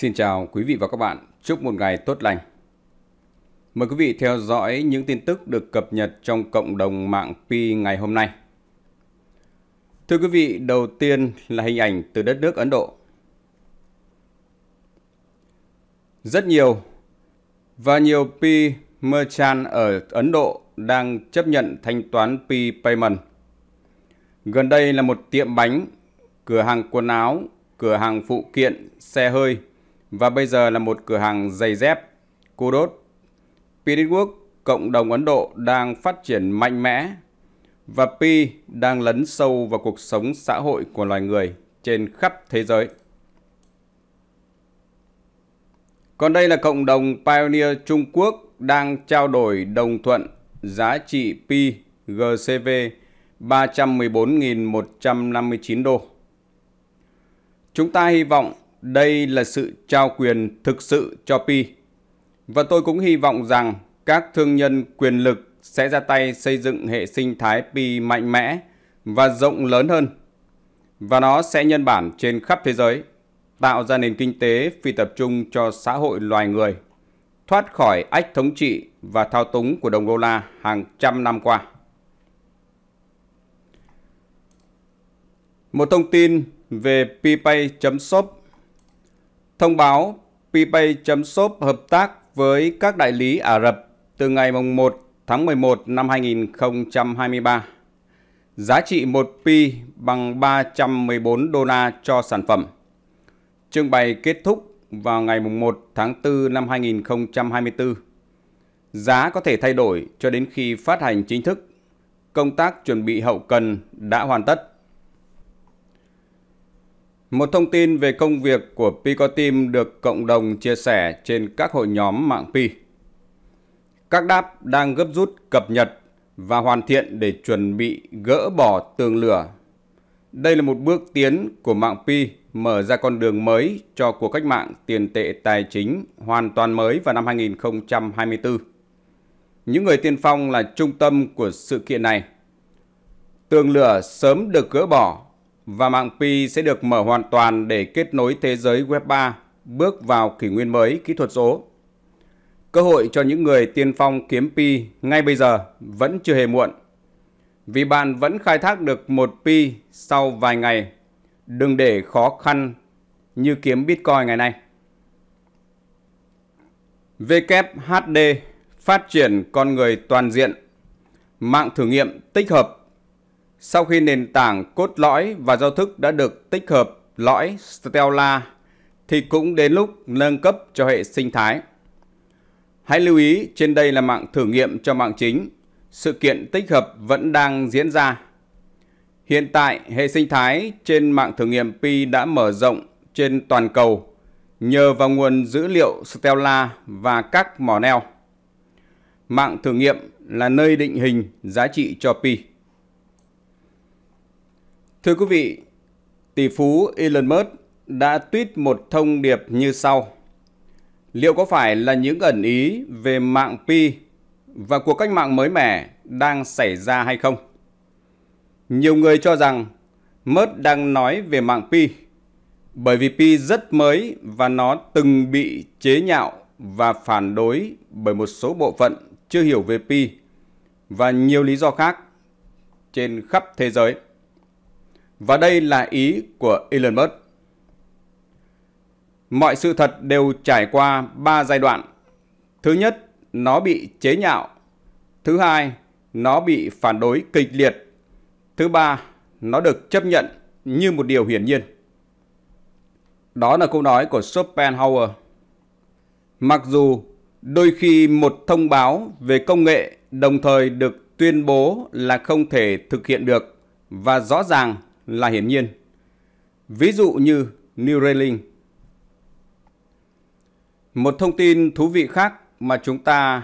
Xin chào quý vị và các bạn. Chúc một ngày tốt lành. Mời quý vị theo dõi những tin tức được cập nhật trong cộng đồng mạng Pi ngày hôm nay. Thưa quý vị, đầu tiên là hình ảnh từ đất nước Ấn Độ. Rất nhiều và nhiều Pi merchant ở Ấn Độ đang chấp nhận thanh toán Pi Payment. Gần đây là một tiệm bánh, cửa hàng quần áo, cửa hàng phụ kiện, xe hơi và bây giờ là một cửa hàng giày dép, cô đốt. Spiritwork, cộng đồng Ấn Độ đang phát triển mạnh mẽ và Pi đang lấn sâu vào cuộc sống xã hội của loài người trên khắp thế giới. Còn đây là cộng đồng Pioneer Trung Quốc đang trao đổi đồng thuận giá trị Pi GCV 314.159 đô. Chúng ta hy vọng đây là sự trao quyền thực sự cho Pi. Và tôi cũng hy vọng rằng các thương nhân quyền lực sẽ ra tay xây dựng hệ sinh thái Pi mạnh mẽ và rộng lớn hơn. Và nó sẽ nhân bản trên khắp thế giới, tạo ra nền kinh tế phi tập trung cho xã hội loài người, thoát khỏi ách thống trị và thao túng của đồng đô la hàng trăm năm qua. Một thông tin về ppay.shop Thông báo ppay.shop hợp tác với các đại lý Ả Rập từ ngày 1 tháng 11 năm 2023. Giá trị 1 pi bằng 314 đô la cho sản phẩm. Trưng bày kết thúc vào ngày 1 tháng 4 năm 2024. Giá có thể thay đổi cho đến khi phát hành chính thức. Công tác chuẩn bị hậu cần đã hoàn tất. Một thông tin về công việc của Team được cộng đồng chia sẻ trên các hội nhóm mạng Pi. Các đáp đang gấp rút cập nhật và hoàn thiện để chuẩn bị gỡ bỏ tường lửa. Đây là một bước tiến của mạng Pi mở ra con đường mới cho cuộc cách mạng tiền tệ tài chính hoàn toàn mới vào năm 2024. Những người tiên phong là trung tâm của sự kiện này. Tường lửa sớm được gỡ bỏ và mạng Pi sẽ được mở hoàn toàn để kết nối thế giới Web 3 bước vào kỷ nguyên mới kỹ thuật số. Cơ hội cho những người tiên phong kiếm Pi ngay bây giờ vẫn chưa hề muộn. Vì bạn vẫn khai thác được một Pi sau vài ngày, đừng để khó khăn như kiếm Bitcoin ngày nay. WHD phát triển con người toàn diện, mạng thử nghiệm tích hợp sau khi nền tảng cốt lõi và giao thức đã được tích hợp lõi Stella thì cũng đến lúc nâng cấp cho hệ sinh thái. Hãy lưu ý trên đây là mạng thử nghiệm cho mạng chính, sự kiện tích hợp vẫn đang diễn ra. Hiện tại, hệ sinh thái trên mạng thử nghiệm Pi đã mở rộng trên toàn cầu nhờ vào nguồn dữ liệu Stella và các mỏ neo. Mạng thử nghiệm là nơi định hình giá trị cho Pi. Thưa quý vị, tỷ phú Elon Musk đã tweet một thông điệp như sau. Liệu có phải là những ẩn ý về mạng Pi và cuộc cách mạng mới mẻ đang xảy ra hay không? Nhiều người cho rằng Musk đang nói về mạng Pi bởi vì Pi rất mới và nó từng bị chế nhạo và phản đối bởi một số bộ phận chưa hiểu về Pi và nhiều lý do khác trên khắp thế giới. Và đây là ý của Elon Musk. Mọi sự thật đều trải qua 3 giai đoạn. Thứ nhất, nó bị chế nhạo. Thứ hai, nó bị phản đối kịch liệt. Thứ ba, nó được chấp nhận như một điều hiển nhiên. Đó là câu nói của Schopenhauer. Mặc dù đôi khi một thông báo về công nghệ đồng thời được tuyên bố là không thể thực hiện được và rõ ràng là hiển nhiên. Ví dụ như New Railink. Một thông tin thú vị khác mà chúng ta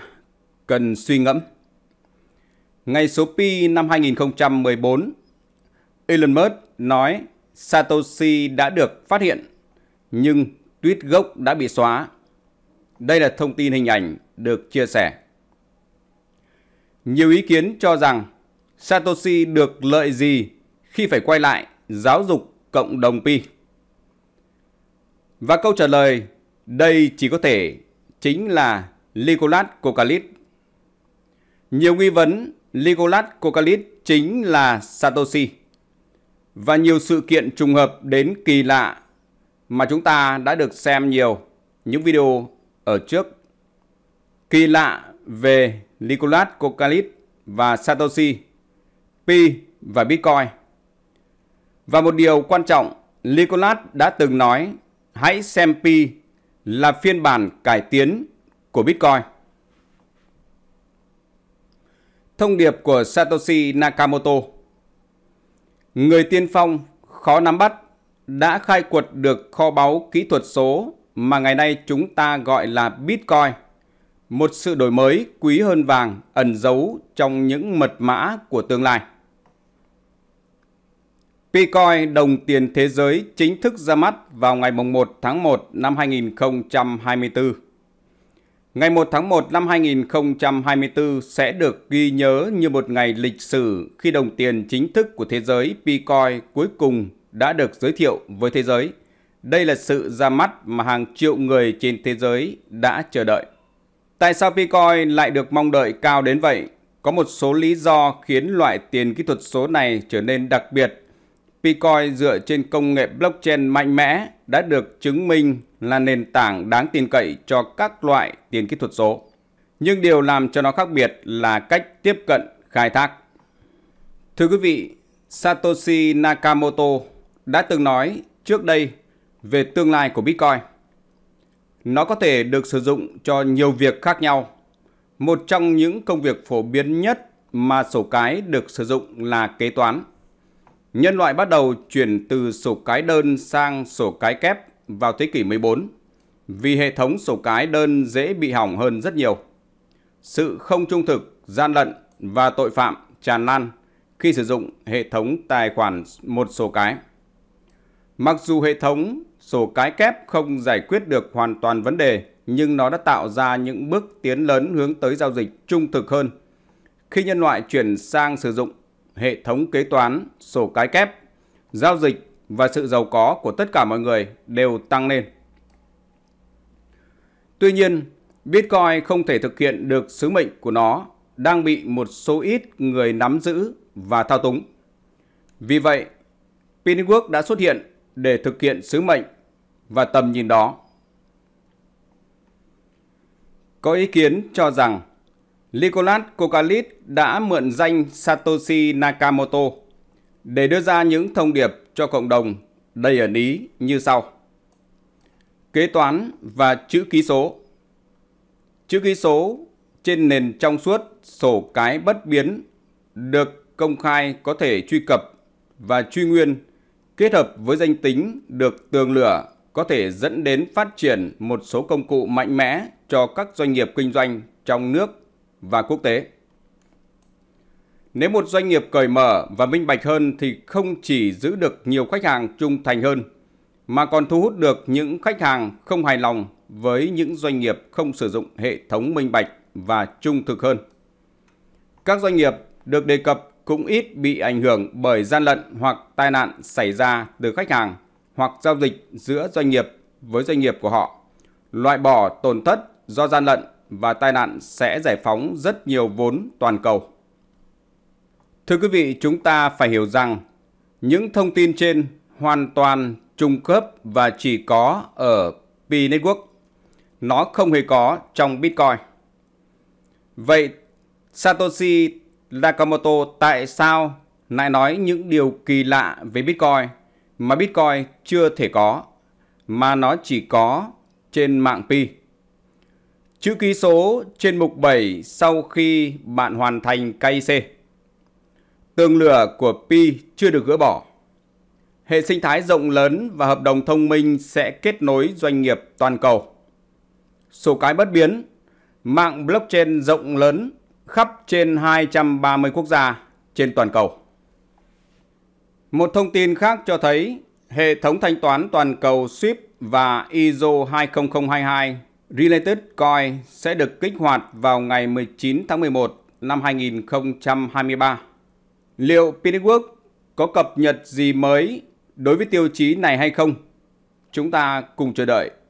cần suy ngẫm. Ngày số Pi năm 2014, Elon Musk nói Satoshi đã được phát hiện, nhưng tuyết gốc đã bị xóa. Đây là thông tin hình ảnh được chia sẻ. Nhiều ý kiến cho rằng Satoshi được lợi gì khi phải quay lại giáo dục cộng đồng Pi? Và câu trả lời đây chỉ có thể chính là Nicolas Kokalit. Nhiều nghi vấn Nicolas Kokalit chính là Satoshi. Và nhiều sự kiện trùng hợp đến kỳ lạ mà chúng ta đã được xem nhiều những video ở trước. Kỳ lạ về Nicolas Kokalit và Satoshi, Pi và Bitcoin. Và một điều quan trọng, Nicolas đã từng nói hãy xem Pi là phiên bản cải tiến của Bitcoin. Thông điệp của Satoshi Nakamoto Người tiên phong khó nắm bắt đã khai quật được kho báu kỹ thuật số mà ngày nay chúng ta gọi là Bitcoin. Một sự đổi mới quý hơn vàng ẩn giấu trong những mật mã của tương lai. PiCoin đồng tiền thế giới chính thức ra mắt vào ngày 1 tháng 1 năm 2024. Ngày 1 tháng 1 năm 2024 sẽ được ghi nhớ như một ngày lịch sử khi đồng tiền chính thức của thế giới PiCoin cuối cùng đã được giới thiệu với thế giới. Đây là sự ra mắt mà hàng triệu người trên thế giới đã chờ đợi. Tại sao PiCoin lại được mong đợi cao đến vậy? Có một số lý do khiến loại tiền kỹ thuật số này trở nên đặc biệt Bitcoin dựa trên công nghệ blockchain mạnh mẽ đã được chứng minh là nền tảng đáng tin cậy cho các loại tiền kỹ thuật số. Nhưng điều làm cho nó khác biệt là cách tiếp cận khai thác. Thưa quý vị, Satoshi Nakamoto đã từng nói trước đây về tương lai của Bitcoin. Nó có thể được sử dụng cho nhiều việc khác nhau. Một trong những công việc phổ biến nhất mà sổ cái được sử dụng là kế toán. Nhân loại bắt đầu chuyển từ sổ cái đơn sang sổ cái kép vào thế kỷ 14 vì hệ thống sổ cái đơn dễ bị hỏng hơn rất nhiều. Sự không trung thực, gian lận và tội phạm tràn lan khi sử dụng hệ thống tài khoản một sổ cái. Mặc dù hệ thống sổ cái kép không giải quyết được hoàn toàn vấn đề, nhưng nó đã tạo ra những bước tiến lớn hướng tới giao dịch trung thực hơn. Khi nhân loại chuyển sang sử dụng hệ thống kế toán, sổ cái kép, giao dịch và sự giàu có của tất cả mọi người đều tăng lên. Tuy nhiên, Bitcoin không thể thực hiện được sứ mệnh của nó đang bị một số ít người nắm giữ và thao túng. Vì vậy, Pinwork đã xuất hiện để thực hiện sứ mệnh và tầm nhìn đó. Có ý kiến cho rằng Nicolas Kokalit đã mượn danh Satoshi Nakamoto để đưa ra những thông điệp cho cộng đồng đầy ẩn ý như sau. Kế toán và chữ ký số Chữ ký số trên nền trong suốt sổ cái bất biến được công khai có thể truy cập và truy nguyên kết hợp với danh tính được tường lửa có thể dẫn đến phát triển một số công cụ mạnh mẽ cho các doanh nghiệp kinh doanh trong nước và quốc tế. Nếu một doanh nghiệp cởi mở và minh bạch hơn thì không chỉ giữ được nhiều khách hàng trung thành hơn mà còn thu hút được những khách hàng không hài lòng với những doanh nghiệp không sử dụng hệ thống minh bạch và trung thực hơn. Các doanh nghiệp được đề cập cũng ít bị ảnh hưởng bởi gian lận hoặc tai nạn xảy ra từ khách hàng hoặc giao dịch giữa doanh nghiệp với doanh nghiệp của họ, loại bỏ tổn thất do gian lận và tai nạn sẽ giải phóng rất nhiều vốn toàn cầu. Thưa quý vị, chúng ta phải hiểu rằng những thông tin trên hoàn toàn trùng khớp và chỉ có ở P-Network. Nó không hề có trong Bitcoin. Vậy Satoshi Nakamoto tại sao lại nói những điều kỳ lạ về Bitcoin mà Bitcoin chưa thể có mà nó chỉ có trên mạng Pi? Chữ ký số trên mục 7 sau khi bạn hoàn thành KIC. tương lửa của Pi chưa được gỡ bỏ. Hệ sinh thái rộng lớn và hợp đồng thông minh sẽ kết nối doanh nghiệp toàn cầu. Số cái bất biến, mạng blockchain rộng lớn khắp trên 230 quốc gia trên toàn cầu. Một thông tin khác cho thấy hệ thống thanh toán toàn cầu SWIFT và ISO 20022 Related Coin sẽ được kích hoạt vào ngày 19 tháng 11 năm 2023. Liệu Pinwork có cập nhật gì mới đối với tiêu chí này hay không? Chúng ta cùng chờ đợi.